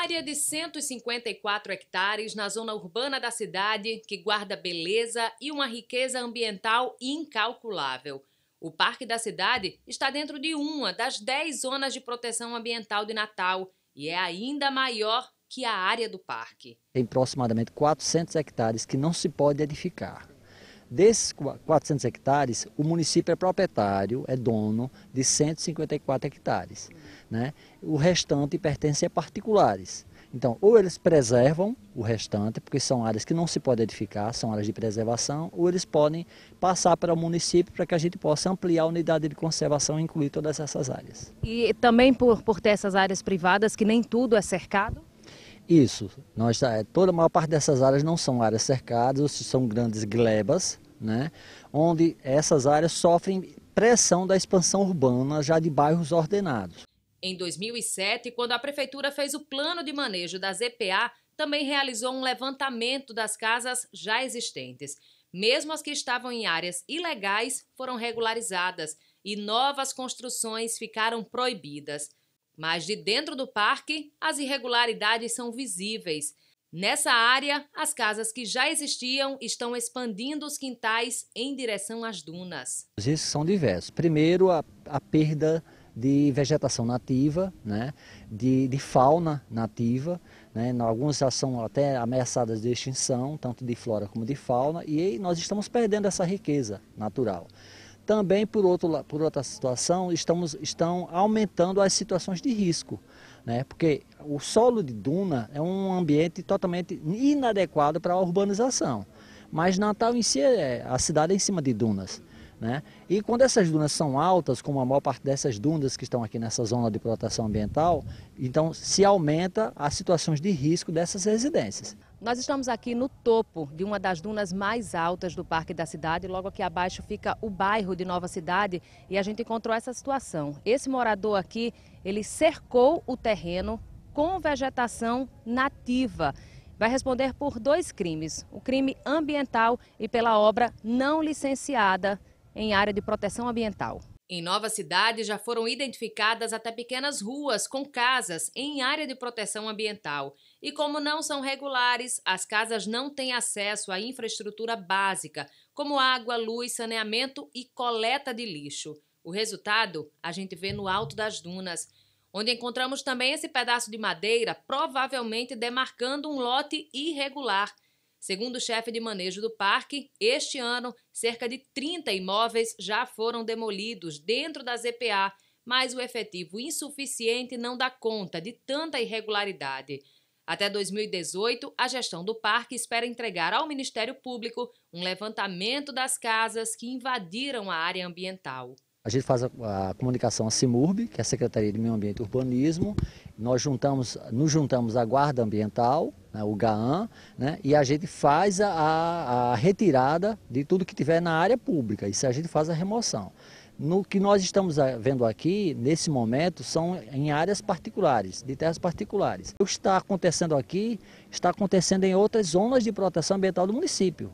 área de 154 hectares na zona urbana da cidade, que guarda beleza e uma riqueza ambiental incalculável. O Parque da Cidade está dentro de uma das 10 zonas de proteção ambiental de Natal e é ainda maior que a área do parque. Tem aproximadamente 400 hectares que não se pode edificar. Desses 400 hectares, o município é proprietário, é dono de 154 hectares. Né? O restante pertence a particulares. Então, ou eles preservam o restante, porque são áreas que não se pode edificar, são áreas de preservação, ou eles podem passar para o município para que a gente possa ampliar a unidade de conservação e incluir todas essas áreas. E também por, por ter essas áreas privadas, que nem tudo é cercado? Isso. Nós, é, toda a maior parte dessas áreas não são áreas cercadas, são grandes glebas, né? onde essas áreas sofrem pressão da expansão urbana já de bairros ordenados. Em 2007, quando a prefeitura fez o plano de manejo das EPA, também realizou um levantamento das casas já existentes. Mesmo as que estavam em áreas ilegais foram regularizadas e novas construções ficaram proibidas. Mas de dentro do parque, as irregularidades são visíveis. Nessa área, as casas que já existiam estão expandindo os quintais em direção às dunas. Os riscos são diversos. Primeiro, a, a perda de vegetação nativa, né, de, de fauna nativa, né, algumas já são até ameaçadas de extinção, tanto de flora como de fauna, e nós estamos perdendo essa riqueza natural. Também, por, outro, por outra situação, estamos, estão aumentando as situações de risco, né, porque o solo de duna é um ambiente totalmente inadequado para a urbanização. Mas Natal em si é a cidade é em cima de dunas. Né? E quando essas dunas são altas, como a maior parte dessas dunas que estão aqui nessa zona de proteção ambiental, então se aumenta as situações de risco dessas residências. Nós estamos aqui no topo de uma das dunas mais altas do Parque da Cidade. Logo aqui abaixo fica o bairro de Nova Cidade e a gente encontrou essa situação. Esse morador aqui, ele cercou o terreno com vegetação nativa. Vai responder por dois crimes: o crime ambiental e pela obra não licenciada em área de proteção ambiental. Em Nova Cidade já foram identificadas até pequenas ruas com casas em área de proteção ambiental. E como não são regulares, as casas não têm acesso à infraestrutura básica, como água, luz, saneamento e coleta de lixo. O resultado a gente vê no alto das dunas onde encontramos também esse pedaço de madeira, provavelmente demarcando um lote irregular. Segundo o chefe de manejo do parque, este ano cerca de 30 imóveis já foram demolidos dentro da ZPA, mas o efetivo insuficiente não dá conta de tanta irregularidade. Até 2018, a gestão do parque espera entregar ao Ministério Público um levantamento das casas que invadiram a área ambiental. A gente faz a, a, comunicação à CIMURB, que é a Secretaria de Meio Ambiente e Urbanismo. Nós juntamos, nos juntamos à Guarda Ambiental, né, o GAAN, né, e a gente faz a, a, retirada de tudo que tiver na área pública. Isso a gente faz a remoção. No que nós estamos eh, vendo aqui, nesse momento, são em áreas particulares, de terras particulares. O que está acontecendo aqui está acontecendo em outras zonas de proteção ambiental do município.